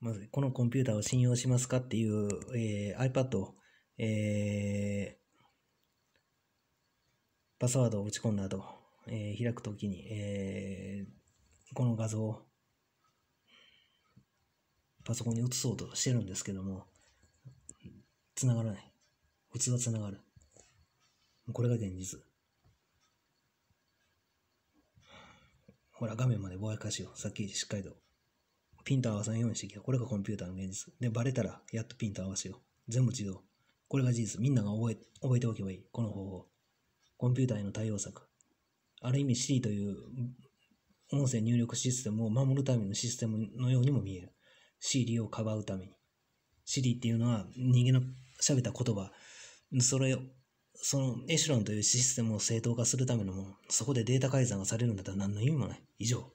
まず、このコンピューターを信用しますかっていう、えー、iPad を、えー、パスワードを打ち込んだ後、えー、開くときに、えー、この画像をパソコンに移そうとしてるんですけども、つながらない。普通はつながる。これが現実。ほら、画面までぼやかしう。さっきしっかりとピント合わないようにしてきた。これがコンピューターの現実。で、バレたら、やっとピント合わせよう。全部自動。これが事実。みんなが覚え覚えておけばいい。この方法。コンピューターへの対応策。ある意味 C という音声入力システムを守るためのシステムのようにも見える。C i をかばうために。C リっていうのは人間の喋った言葉、それを、そのエシュロンというシステムを正当化するためのもの、そこでデータ改ざんがされるんだったら何の意味もない。以上。